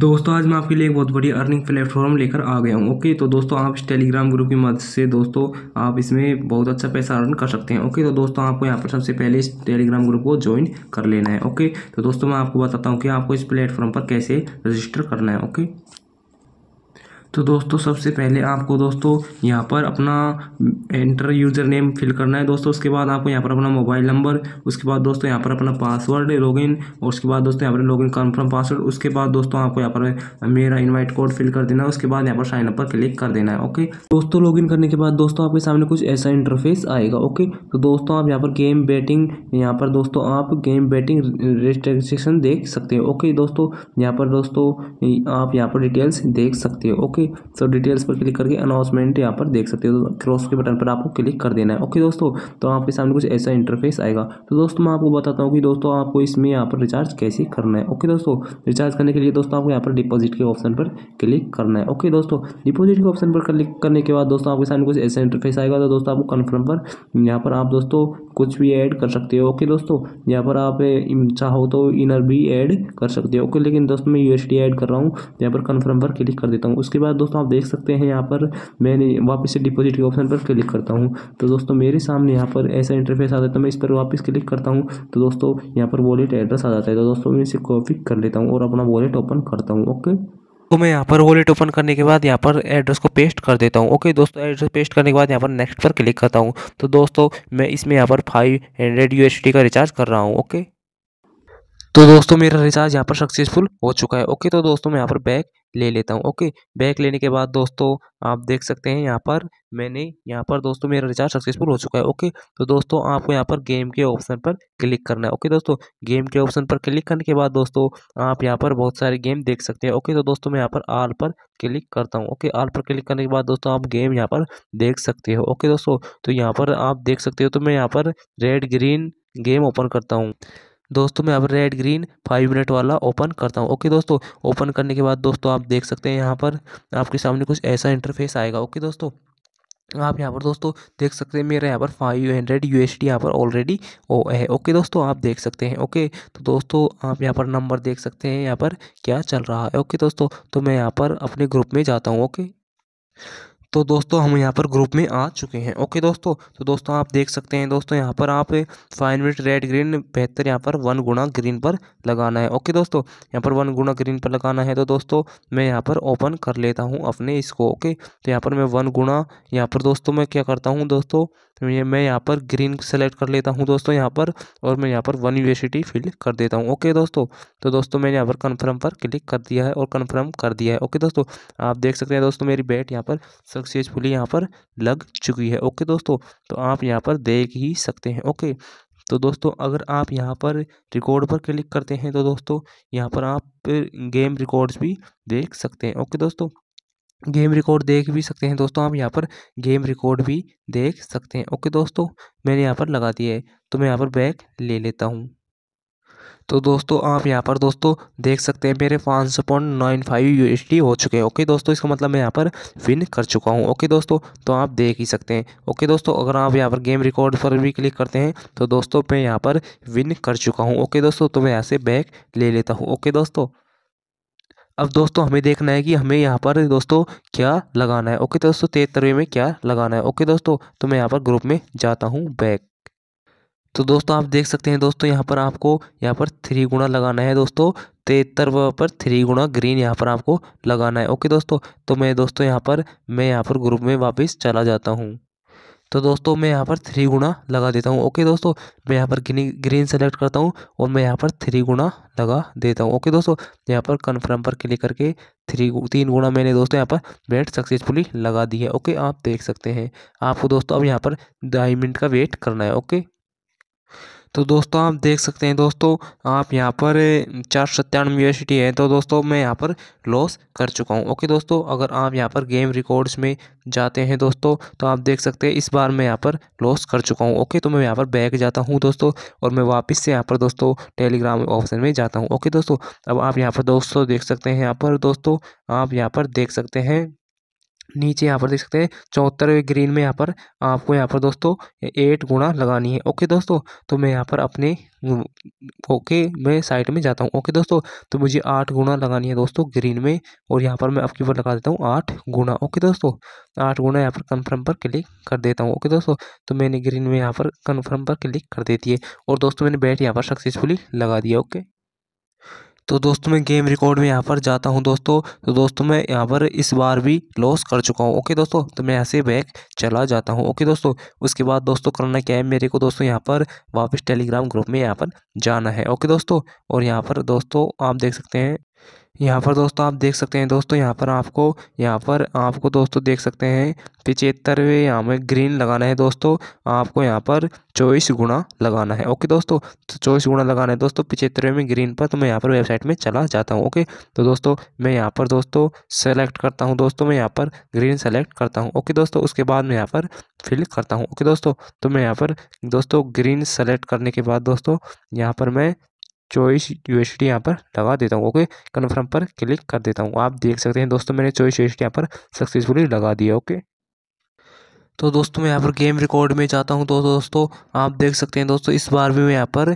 दोस्तों आज मैं आपके लिए एक बहुत बढ़िया अर्निंग प्लेटफॉर्म लेकर आ गया हूँ ओके तो दोस्तों आप इस टेलीग्राम ग्रुप की मदद से दोस्तों आप इसमें बहुत अच्छा पैसा अर्न कर सकते हैं ओके तो दोस्तों आपको यहाँ पर सबसे पहले इस टेलीग्राम ग्रुप को ज्वाइन कर लेना है ओके तो दोस्तों मैं आपको बताता हूँ कि आपको इस प्लेटफॉर्म पर कैसे रजिस्टर करना है ओके तो दोस्तों सबसे पहले आपको दोस्तों यहाँ पर अपना एंटर यूज़र नेम फिल करना है दोस्तों उसके बाद आपको यहाँ पर अपना मोबाइल नंबर उसके बाद दोस्तों यहाँ पर अपना पासवर्ड लॉगिन और उसके बाद दोस्तों यहाँ पर लॉगिन कन्फर्म पासवर्ड उसके बाद दोस्तों आपको यहाँ पर मेरा इन्वाइट कोड फिल कर देना है उसके बाद यहाँ पर साइनअप पर क्लिक कर देना है ओके दोस्तों लॉगिन करने के बाद दोस्तों आपके सामने कुछ ऐसा इंटरफेस आएगा ओके तो दोस्तों आप यहाँ पर गेम बैटिंग यहाँ पर दोस्तों आप गेम बैटिंग रजिस्ट्रेशन देख सकते हो ओके दोस्तों यहाँ पर दोस्तों आप यहाँ पर डिटेल्स देख सकते हो ओके ओके सब डिटेल्स पर क्लिक करके अनाउंसमेंट यहाँ पर देख सकते हो क्रॉस तो के बटन पर आपको क्लिक कर देना है ओके दोस्तों तो आपके सामने कुछ ऐसा इंटरफेस आएगा तो दोस्तों मैं आपको बताता हूँ कि दोस्तों आपको इसमें यहाँ पर रिचार्ज कैसे करना है ओके दोस्तों रिचार्ज करने के लिए दोस्तों आपको यहाँ पर डिपॉजिट के ऑप्शन पर क्लिक करना है ओके दोस्तों डिपॉजिट के ऑप्शन पर क्लिक करने के बाद दोस्तों आपके सामने कुछ ऐसा इंटरफेस आएगा तो दोस्तों आपको कन्फर्म पर यहाँ पर आप दोस्तों कुछ भी ऐड कर सकते हो ओके दोस्तों यहाँ पर आप चाहो तो इनर भी ऐड कर सकते हो ओके लेकिन दोस्तों मैं यू ऐड कर रहा हूँ यहाँ पर कन्फर्म पर क्लिक कर देता हूँ उसके बाद बाद दोस्तों आप देख सकते हैं यहाँ पर मैंने वापस से डिपॉजिट के ऑप्शन पर क्लिक करता हूँ तो दोस्तों मेरे सामने यहाँ पर ऐसा इंटरफेस आ जाता है तो मैं इस पर वापस क्लिक करता हूँ तो दोस्तों यहाँ पर वॉलेट एड्रेस आ जाता है तो दोस्तों मैं इसे कॉपी कर लेता हूँ और अपना वॉलेट ओपन करता हूँ ओके तो मैं यहाँ पर वॉलेट ओपन करने के बाद यहाँ पर एड्रेस को पेस्ट कर देता हूँ ओके दोस्तों एड्रेस पेस्ट करने के बाद यहाँ पर नेक्स्ट पर क्लिक करता हूँ तो दोस्तों मैं इसमें यहाँ पर फाइव हंड्रेड यू का रिचार्ज कर रहा हूँ ओके तो दोस्तों मेरा रिचार्ज यहाँ पर सक्सेसफुल हो चुका है ओके तो दोस्तों मैं यहाँ पर बैग ले लेता हूँ ओके बैग लेने के बाद दोस्तों आप देख सकते हैं यहाँ पर मैंने यहाँ पर दोस्तों मेरा रिचार्ज सक्सेसफुल हो चुका है ओके तो दोस्तों आपको यहाँ पर गेम के ऑप्शन पर क्लिक करना है ओके दोस्तों गेम के ऑप्शन पर क्लिक करने के बाद दोस्तों आप यहाँ पर बहुत सारे गेम देख सकते हैं ओके तो दोस्तों मैं यहाँ पर आल पर क्लिक करता हूँ ओके आल पर क्लिक करने के बाद दोस्तों आप गेम यहाँ पर देख सकते हो ओके दोस्तों तो यहाँ पर आप देख सकते हो तो मैं यहाँ पर रेड ग्रीन गेम ओपन करता हूँ दोस्तों मैं अब रेड ग्रीन फाइव मिनट वाला ओपन करता हूँ ओके दोस्तों ओपन करने के बाद दोस्तों आप देख सकते हैं यहाँ पर आपके सामने कुछ ऐसा इंटरफेस आएगा ओके दोस्तों आप यहाँ पर दोस्तों देख सकते हैं मेरा यहाँ पर फाइव हंड्रेड यू एस यहाँ पर ऑलरेडी ओ है ओके दोस्तों आप देख सकते हैं ओके तो दोस्तों आप यहाँ पर नंबर देख सकते हैं यहाँ पर क्या चल रहा है ओके दोस्तों तो मैं यहाँ पर अपने ग्रुप में जाता हूँ ओके तो दोस्तों हम यहाँ पर ग्रुप में आ चुके हैं ओके दोस्तों तो दोस्तों आप देख सकते हैं दोस्तों यहाँ पर आप फाइव मिनट रेड ग्रीन बेहतर यहाँ पर वन गुणा ग्रीन पर लगाना है ओके दोस्तों यहाँ पर वन गुणा ग्रीन पर लगाना है तो दोस्तों मैं यहाँ पर ओपन कर लेता हूँ अपने इसको ओके तो यहाँ पर मैं वन गुणा यहाँ पर दोस्तों मैं क्या करता हूँ दोस्तों तो ये मैं यहाँ पर ग्रीन सेलेक्ट कर लेता हूँ दोस्तों यहाँ पर और मैं यहाँ पर वन यूनिवर्सिटी फिल कर देता हूँ ओके दोस्तों तो दोस्तों मैंने यहाँ पर कन्फर्म पर क्लिक कर दिया है और कन्फर्म कर दिया है ओके दोस्तों आप देख सकते हैं दोस्तों मेरी बैट यहाँ पर सक्सेसफुली यहाँ पर लग चुकी है ओके दोस्तों तो आप यहाँ पर देख ही सकते हैं ओके तो दोस्तों अगर आप यहाँ पर रिकॉर्ड पर क्लिक करते हैं तो दोस्तों यहाँ पर आप गेम रिकॉर्ड्स भी देख सकते हैं ओके दोस्तों गेम रिकॉर्ड देख भी सकते हैं दोस्तों आप यहाँ पर गेम रिकॉर्ड भी देख सकते हैं ओके दोस्तों मैंने यहाँ पर लगा दिया है तो मैं यहाँ पर बैग ले लेता हूँ तो दोस्तों आप यहाँ पर दोस्तों देख सकते हैं मेरे पाँच सौ पॉइंट नाइन फाइव यू हो चुके हैं ओके दोस्तों इसका मतलब मैं यहाँ पर विन कर चुका हूँ ओके दोस्तों तो आप देख ही सकते हैं ओके दोस्तों अगर आप यहाँ पर गेम रिकॉर्ड पर भी क्लिक करते हैं तो दोस्तों मैं यहाँ पर विन कर चुका हूँ ओके दोस्तों तो मैं यहाँ से बैक ले लेता हूँ ओके दोस्तों अब दोस्तों हमें देखना है कि हमें यहाँ पर दोस्तों क्या लगाना है ओके दोस्तों तेतरवे में क्या लगाना है ओके दोस्तों तो मैं यहाँ पर ग्रुप में जाता हूँ बैक तो दोस्तों आप देख सकते हैं दोस्तों यहाँ पर आपको यहाँ पर थ्री गुणा लगाना है दोस्तों तिहत्तर पर थ्री गुणा ग्रीन यहाँ पर आपको लगाना है ओके दोस्तों तो मैं दोस्तों यहाँ पर मैं यहाँ पर ग्रुप में वापस चला जाता हूँ तो दोस्तों मैं यहाँ पर थ्री गुणा लगा देता हूँ ओके दोस्तों मैं यहाँ पर ग्रीन सेलेक्ट करता हूँ और मैं यहाँ पर थ्री गुणा लगा देता हूँ ओके दोस्तों यहाँ पर कन्फर्म पर क्लिक करके थ्री तीन गुणा मैंने दोस्तों यहाँ पर वेट सक्सेसफुली लगा दी है ओके आप देख सकते हैं आपको दोस्तों अब यहाँ पर ढाई मिनट का वेट करना है ओके तो दोस्तों आप देख सकते हैं दोस्तों आप यहाँ पर चार सत्तानवे यूनिवर्सिटी है तो दोस्तों मैं यहाँ पर लॉस कर चुका हूँ ओके दोस्तों अगर आप यहाँ पर गेम रिकॉर्ड्स में जाते हैं दोस्तों तो आप देख सकते हैं इस बार मैं यहाँ पर लॉस कर चुका हूँ ओके तो मैं यहाँ पर बैक जाता हूँ दोस्तों और मैं वापस से यहाँ पर दोस्तों टेलीग्राम ऑप्शन में जाता हूँ ओके दोस्तों अब आप यहाँ पर दोस्तों देख सकते हैं यहाँ पर दोस्तों आप यहाँ पर देख सकते हैं नीचे यहाँ पर देख सकते हैं चौहत्तर ग्रीन में यहाँ पर आपको यहाँ पर दोस्तों एट गुणा लगानी है ओके दोस्तों तो मैं यहाँ पर अपने ओके मैं साइड में जाता हूँ ओके दोस्तों तो मुझे आठ गुणा लगानी है दोस्तों ग्रीन में और यहाँ पर मैं अब ऊपर लगा देता हूँ आठ गुणा ओके दोस्तों आठ गुणा यहाँ पर कन्फर्म पर क्लिक कर देता हूँ ओके दोस्तों तो मैंने ग्रीन में यहाँ पर कन्फर्म पर क्लिक कर देती है और दोस्तों मैंने बैट यहाँ पर सक्सेसफुली लगा दिया ओके तो दोस्तों मैं गेम रिकॉर्ड में यहाँ पर जाता हूँ दोस्तों तो दोस्तों मैं यहाँ पर इस बार भी लॉस कर चुका हूँ ओके दोस्तों तो मैं यहाँ से बैक चला जाता हूँ ओके दोस्तों उसके बाद दोस्तों करना क्या है मेरे को दोस्तों यहाँ पर वापस टेलीग्राम ग्रुप में यहाँ पर जाना है ओके दोस्तों और यहाँ पर दोस्तों आप देख सकते हैं यहाँ पर दोस्तों आप देख सकते हैं दोस्तों यहाँ पर आपको यहाँ पर आपको दोस्तों देख सकते हैं पिचहत्तरवें यहाँ में ग्रीन लगाना है दोस्तों आपको यहाँ पर चौबीस गुणा लगाना है ओके दोस्तों चौबीस गुणा लगाना है दोस्तों पिचहत्तरवें में ग्रीन पर तो मैं यहाँ पर वेबसाइट में चला जाता हूँ ओके तो दोस्तों मैं यहाँ पर दोस्तों सेलेक्ट करता हूँ दोस्तों मैं यहाँ पर ग्रीन सेलेक्ट करता हूँ ओके दोस्तों उसके बाद मैं यहाँ पर फिल करता हूँ ओके दोस्तों तो मैं यहाँ पर दोस्तों ग्रीन सेलेक्ट करने के बाद दोस्तों यहाँ पर मैं चॉइस यू यहाँ पर लगा देता हूँ ओके कन्फर्म पर क्लिक कर देता हूँ आप देख सकते हैं दोस्तों मैंने चॉइस यू यहाँ पर सक्सेसफुली लगा दिया ओके तो दोस्तों मैं यहाँ पर गेम रिकॉर्ड में जाता हूँ तो दोस्तों आप देख सकते हैं दोस्तों इस बार भी मैं यहाँ पर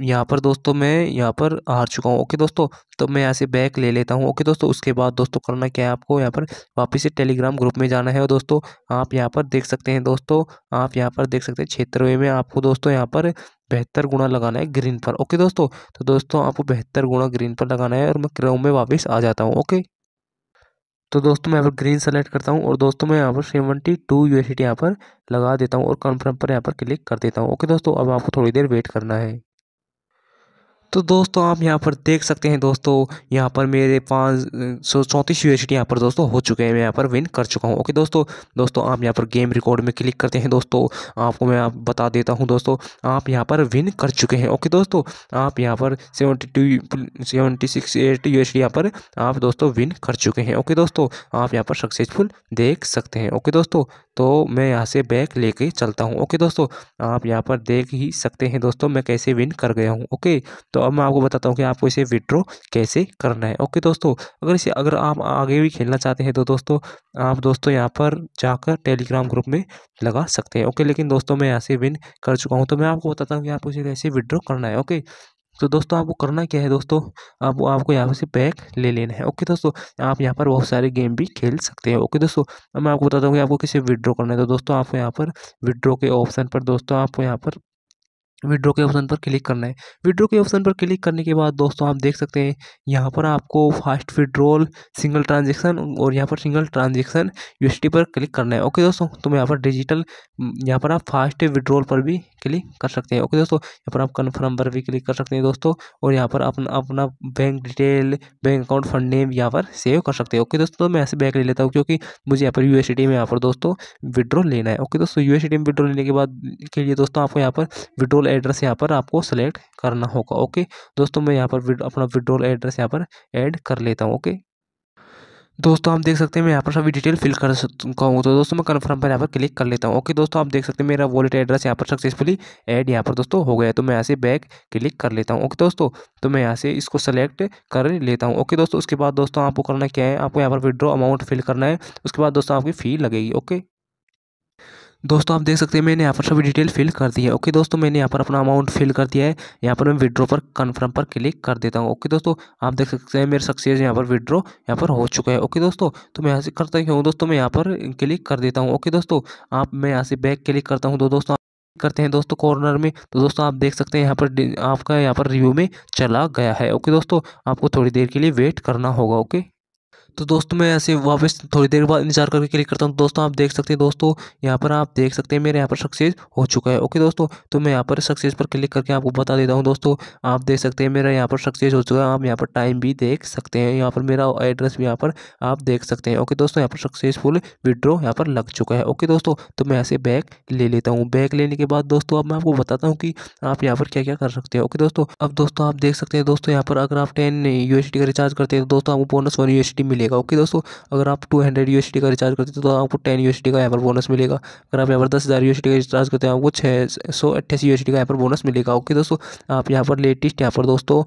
यहाँ पर दोस्तों मैं यहाँ पर हार चुका हूँ ओके दोस्तों तो मैं यहाँ से बैक ले लेता हूँ ओके दोस्तों उसके बाद दोस्तों करना क्या है आपको यहाँ पर वापस से टेलीग्राम ग्रुप में जाना है और दोस्तों आप यहाँ पर देख सकते हैं दोस्तों आप यहाँ पर देख सकते हैं क्षेत्रवे में आपको दोस्तों यहाँ पर बेहतर गुणा लगाना है ग्रीन पर ओके दोस्तों तो दोस्तों आपको बेहतर गुणा ग्रीन पर लगाना है और मैं क्रोम में वापस आ जाता हूँ ओके तो दोस्तों मैं यहाँ पर ग्रीन सेलेक्ट करता हूँ और दोस्तों मैं यहाँ पर सेवेंटी टू यू एस यहाँ पर लगा देता हूँ और कन्फर्म पर यहाँ पर क्लिक कर देता हूँ ओके दोस्तों अब आपको थोड़ी देर वेट करना है तो दोस्तों आप यहाँ पर देख सकते हैं दोस्तों यहाँ पर मेरे पाँच सौ चौंतीस यू यहाँ पर दोस्तों हो चुके हैं मैं यहाँ पर विन कर चुका हूँ ओके दोस्तों दोस्तों आप यहाँ पर गेम रिकॉर्ड में क्लिक करते हैं दोस्तों आपको मैं आप बता देता हूँ दोस्तों आप यहाँ पर विन कर चुके हैं ओके दोस्तों आप यहाँ पर seventy two seventy six eight U यहाँ पर आप दोस्तों विन कर चुके हैं ओके दोस्तों आप यहाँ पर सक्सेसफुल देख सकते हैं ओके दोस्तों तो मैं यहाँ से बैग लेके चलता हूँ ओके दोस्तों आप यहाँ पर देख ही सकते हैं दोस्तों मैं कैसे विन कर गया हूँ ओके तो अब मैं आपको बताता हूँ कि आपको इसे विड्रॉ कैसे करना है ओके दोस्तों अगर इसे अगर आप आगे भी खेलना चाहते हैं तो दोस्तों आप दोस्तों यहाँ पर जाकर टेलीग्राम ग्रुप में लगा सकते हैं ओके लेकिन दोस्तों मैं यहाँ से विन कर चुका हूँ तो मैं आपको बताता हूँ कि आपको इसे कैसे विड्रॉ करना है ओके तो दोस्तों आपको करना क्या है दोस्तों आप आपको यहाँ से पैक ले लेना है ओके दोस्तों आप यहाँ पर बहुत सारे गेम भी खेल सकते हैं ओके दोस्तों अब मैं आपको बता दूँगी कि आपको किसे विड्रॉ करना है तो दोस्तों आपको यहाँ पर विड्रॉ के ऑप्शन पर दोस्तों आपको यहाँ पर विड्रो के ऑप्शन पर क्लिक करना है विड्रो के ऑप्शन पर क्लिक करने के बाद दोस्तों आप देख सकते हैं यहाँ पर आपको फास्ट विड्रोल सिंगल ट्रांजेक्शन और यहाँ पर सिंगल ट्रांजेक्शन यू पर क्लिक करना है ओके दोस्तों तो यहाँ पर डिजिटल यहाँ पर आप फास्ट विड्रोल पर भी क्लिक कर सकते हैं ओके दोस्तों यहाँ पर आप कन्फर्म पर भी क्लिक कर सकते हैं दोस्तों और यहाँ पर अपना अपना bank detail bank account fund name यहाँ पर सेव कर सकते हैं ओके दोस्तों मैं ऐसे बैक ले लेता हूँ क्योंकि मुझे यहाँ पर यू में यहाँ पर दोस्तों विड्रॉल लेना है ओके दोस्तों यू में विड्रो लेने के बाद के लिए दोस्तों आपको यहाँ पर विड्रोल एड्रेस यहाँ पर आपको सेलेक्ट करना होगा ओके दोस्तों मैं यहाँ पर विड़, अपना विड्रॉल एड्रेस यहाँ पर ऐड कर लेता हूँ ओके दोस्तों आप देख सकते हैं मैं यहाँ पर सभी डिटेल फिल कर सकता हूँ तो दोस्तों मैं कन्फर्म पर यहाँ पर क्लिक कर लेता हूँ ओके दोस्तों आप देख सकते हैं मेरा वॉलेट एड्रेस यहाँ पर सक्सेसफुली ऐड यहाँ पर दोस्तों हो गया तो मैं यहाँ से बैक क्लिक कर लेता हूँ ओके दोस्तों तो मैं यहाँ से इसको सेलेक्ट कर लेता हूँ ओके दोस्तों उसके बाद दोस्तों आपको करना क्या है आपको यहाँ पर विड्रॉ अमाउंट फिल करना है उसके बाद दोस्तों आपकी फ़ी लगेगी ओके दोस्तों आप देख सकते हैं मैंने यहाँ पर सभी डिटेल फिल कर दी है ओके दोस्तों मैंने यहाँ पर अपना अमाउंट फिल कर दिया है यहाँ पर मैं विड्रो पर कंफर्म पर क्लिक कर देता हूँ ओके दोस्तों आप देख सकते हैं मेरे सक्सेस यहाँ पर विड्रो यहाँ पर हो चुका है ओके दोस्तों तो मैं यहाँ से करता हूँ दोस्तों मैं यहाँ पर क्लिक कर देता हूँ ओके दोस्तों आप मैं यहाँ से बैक क्लिक करता हूँ तो दोस्तों करते हैं दोस्तों कॉर्नर में तो दोस्तों आप देख सकते हैं यहाँ पर आपका यहाँ पर रिव्यू में चला गया है ओके दोस्तों आपको थोड़ी देर के लिए वेट करना होगा ओके तो दोस्तों मैं ऐसे वापस थोड़ी देर बाद इंतजार करके क्लिक करता हूँ दोस्तों आप देख सकते हैं दोस्तों यहाँ पर आप देख सकते हैं मेरे यहाँ पर सक्सेस हो चुका है ओके दोस्तों तो मैं यहाँ पर सक्सेस पर क्लिक करके आपको बता देता हूँ दोस्तों आप देख सकते हैं मेरा यहाँ पर सक्सेस हो चुका है आप यहाँ पर टाइम भी देख सकते हैं यहाँ पर मेरा एड्रेस भी यहाँ पर आप देख सकते हैं ओके दोस्तों यहाँ पर सक्सेसफुल विड्रो यहाँ पर लग चुका है ओके दोस्तों तो मैं ऐसे बैग ले लेता हूँ बैग लेने के बाद दोस्तों अब मैं आपको बताता हूँ कि आप यहाँ पर क्या क्या कर सकते हैं ओके दोस्तों अब दोस्तों आप देख सकते हैं दोस्तों यहाँ पर अगर आप टेन यू का रिचार्ज करते हैं तो दोस्तों आपको बोनस वन यू मिलेगा मिलेगा ओके दोस्तों अगर आप टू हंड्रेड यू का रिचार्ज करते हैं तो आपको टेन यू का यहाँ पर बोनस मिलेगा अगर आप यहाँ पर दस हज़ार यू का रिचार्ज करते हैं आपको छः सौ अट्ठासी यू का यहाँ पर बोनस मिलेगा ओके दोस्तों आप यहाँ पर लेटेस्ट यहाँ पर दोस्तों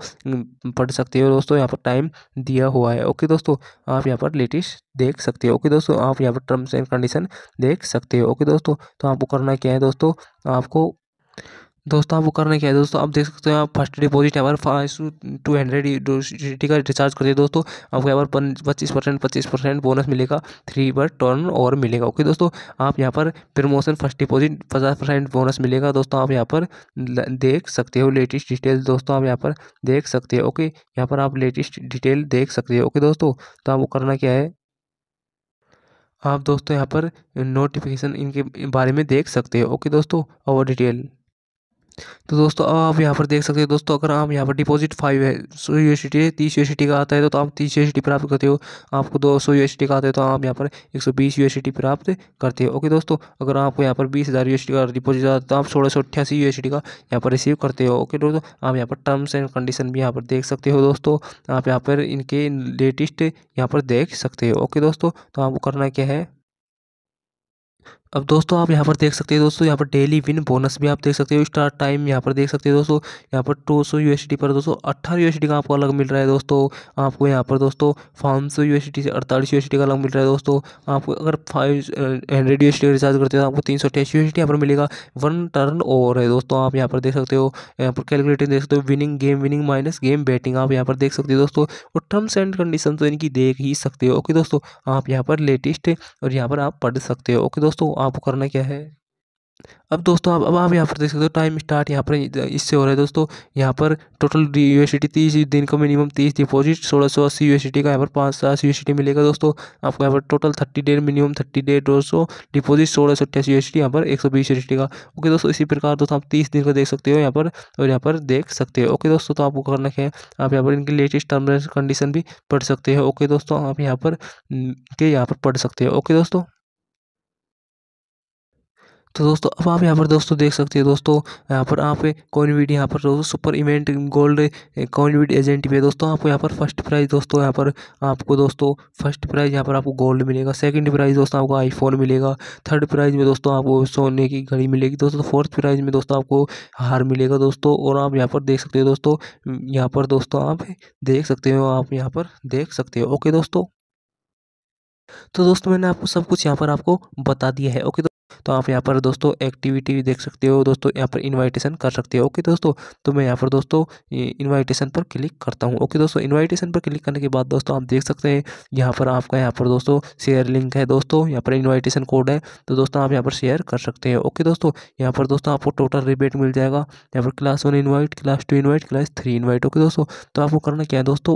पढ़ सकते हो दोस्तों यहाँ पर टाइम दिया हुआ है ओके दोस्तों आप यहाँ पर लेटेस्ट देख सकते हो ओके दोस्तों आप यहाँ पर टर्म्स एंड कंडीशन देख सकते हो ओके दोस्तों तो आपको करना क्या है दोस्तों आपको दोस्तों आप वो करना क्या है दोस्तों आप देख सकते हो आप फर्स्ट डिपॉजिट है फाइव टू हंड्रेड का रिचार्ज करिए दोस्तों आपको यहाँ पर पच्चीस परसेंट पच्चीस परसेंट बोनस मिलेगा थ्री पर टर्न और मिलेगा ओके दोस्तों आप यहाँ पर प्रमोशन फर्स्ट डिपॉजिट पचास परसेंट बोनस मिलेगा दोस्तों आप यहाँ पर देख सकते हो लेटेस्ट डिटेल दोस्तों आप यहाँ पर देख सकते हो ओके यहाँ पर आप लेटेस्ट डिटेल देख सकते हो ओके दोस्तों तो आपको करना क्या है आप दोस्तों यहाँ पर नोटिफिकेशन इनके बारे में देख सकते हो ओके दोस्तों और डिटेल तो दोस्तों आप यहाँ पर देख सकते हो दोस्तों अगर आप यहाँ पर डिपॉजिट फाइव है सौ यू एस टी तीस यू एस टी का आता है तो आप तीस यू एस टी प्राप्त करते हो आपको दो सौ यू एस टी का आता है तो आप यहाँ पर एक सौ बीस यू एस टी प्राप्त करते हो ओके दोस्तों अगर आपको यहाँ पर बीस हज़ार यू एस टी का डिपोजिट आता है तो आप सोलह सौ अट्ठासी यू एस टी का यहाँ पर रिसीव करते हो ओके दोस्तों आप यहाँ पर टर्म्स एंड कंडीशन भी यहाँ पर देख सकते हो दोस्तों आप यहाँ पर इनके लेटेस्ट यहाँ पर देख सकते हो ओके दोस्तों तो आपको करना क्या है अब दोस्तों आप यहाँ पर देख सकते हैं दोस्तों यहाँ पर डेली विन बोनस भी आप देख सकते हो स्टार्ट टाइम यहाँ पर देख सकते हो दोस्तों यहाँ पर टू सौ यू पर दोस्तों अट्ठारह यू का आपको अलग मिल रहा है दोस्तों आपको यहाँ पर दोस्तों पाँच सौ यू से अड़तालीस यू का अलग मिल रहा है दोस्तों आपको अगर फाइव हंड्रेड यू रिचार्ज करते हो तो आपको तीन सौ अठाईस यहाँ पर मिलेगा वन टर्न ओवर है दोस्तों आप यहाँ पर देख सकते हो यहाँ पर कैलकुलेटर देख सकते हो winning game winning minus game betting आप यहाँ पर देख सकते हो दोस्तों और टर्म्स एंड कंडीशन तो इनकी देख ही सकते हो ओके दोस्तों आप यहाँ पर लेटेस्ट और यहाँ पर आप पढ़ सकते हो ओके दोस्तों आपको करना क्या है अब दोस्तों अब अब आप यहाँ पर देख सकते हो टाइम स्टार्ट यहाँ पर इससे हो रहा है दोस्तों यहाँ पर टोटल यू एस तीस दिन का मिनिमम तीस डिपॉजिट सोलह सौ अस्सी यू का यहाँ पर पाँच सौ अस्सी यू मिलेगा दोस्तों आपको यहाँ पर total thirty day minimum thirty day दो सौ डिपोजिट सोलह सौ अट्ठासी यू यहाँ पर एक सौ बीस यू का ओके दोस्तों इसी प्रकार दोस्तों आप तीस दिन का देख सकते हो यहाँ पर और यहाँ पर देख सकते हो ओके दोस्तों तो आपको करना है आप यहाँ पर इनकी लेटेस्ट टर्म एंड कंडीशन भी पढ़ सकते हो ओके दोस्तों आप यहाँ पर के यहाँ पर पढ़ सकते हो ओके दोस्तों तो दोस्तों अब आप यहाँ पर दोस्तों देख सकते हो दोस्तों यहाँ पर आप कॉइनविड यहाँ पर दोस्तों super event gold Coinvid agent में दोस्तों आपको यहाँ पर फर्स्ट प्राइज़ दोस्तों यहाँ पर आपको दोस्तों फर्स्ट प्राइज़ यहाँ पर आपको गोल्ड मिलेगा सेकंड प्राइज़ दोस्तों आपको आईफोन मिलेगा थर्ड प्राइज़ में दोस्तों आपको सोने की घड़ी मिलेगी दोस्तों फोर्थ प्राइज़ में दोस्तों आपको हार मिलेगा दोस्तों और आप यहाँ पर देख सकते हो दोस्तों यहाँ पर दोस्तों आप देख सकते हो आप यहाँ पर देख सकते हो ओके दोस्तों तो दोस्तों मैंने आपको सब कुछ यहाँ पर आपको बता दिया है ओके तो आप यहाँ पर दोस्तों एक्टिविटी भी देख सकते हो दोस्तों यहाँ पर इनविटेशन कर सकते हो ओके दोस्तों तो मैं यहाँ पर दोस्तों इनविटेशन पर क्लिक करता हूँ ओके दोस्तों इनविटेशन पर क्लिक करने के बाद दोस्तों आप देख सकते हैं यहाँ पर आपका यहाँ पर दोस्तों शेयर लिंक है दोस्तों यहाँ पर इन्वाइटेशन कोड है तो दोस्तों आप यहाँ पर शेयर कर सकते हैं ओके दोस्तों यहाँ पर दोस्तों आपको टोटल रिबेट मिल जाएगा यहाँ पर class one invite class two invite class three invite okay दोस्तों तो आपको करना क्या है दोस्तों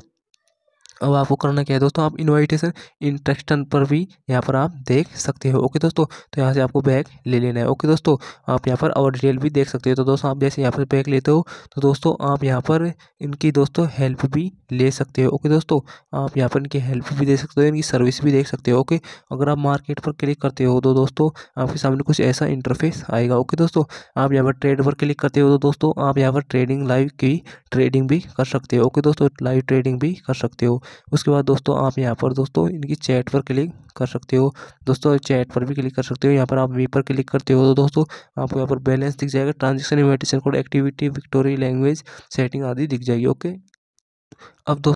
अब आपको करना क्या है दोस्तों आप इनविटेशन इंट्रेक्शन पर भी यहाँ पर आप देख सकते हो ओके दोस्तों तो यहाँ से आपको बैग ले लेना है ओके दोस्तों आप यहाँ पर और डिटेल भी देख सकते हो तो दोस्तों आप जैसे यहाँ पर बैग लेते हो तो दोस्तों आप यहाँ पर इनकी दोस्तों हेल्प भी ले सकते हो ओके दोस्तों आप यहाँ पर इनकी हेल्प भी दे सकते हो इनकी सर्विस भी देख सकते हो ओके अगर आप मार्केट पर क्लिक करते हो तो दोस्तों आपके सामने कुछ ऐसा इंटरफेस आएगा ओके दोस्तों आप यहाँ पर ट्रेड पर क्लिक करते हो तो दोस्तों आप यहाँ पर ट्रेडिंग लाइव की ट्रेडिंग भी कर सकते हो ओके दोस्तों लाइव ट्रेडिंग भी कर सकते हो उसके बाद दोस्तों आप यहाँ पर दोस्तों इनकी चैट पर क्लिक कर सकते हो दोस्तों चैट पर भी क्लिक कर सकते हो यहाँ पर आप वी पर क्लिक करते हो तो दोस्तों आपको यहाँ पर बैलेंस दिख जाएगा transaction invitation code activity victory language setting आदि दिख जाएगी ओके अब दोस्तों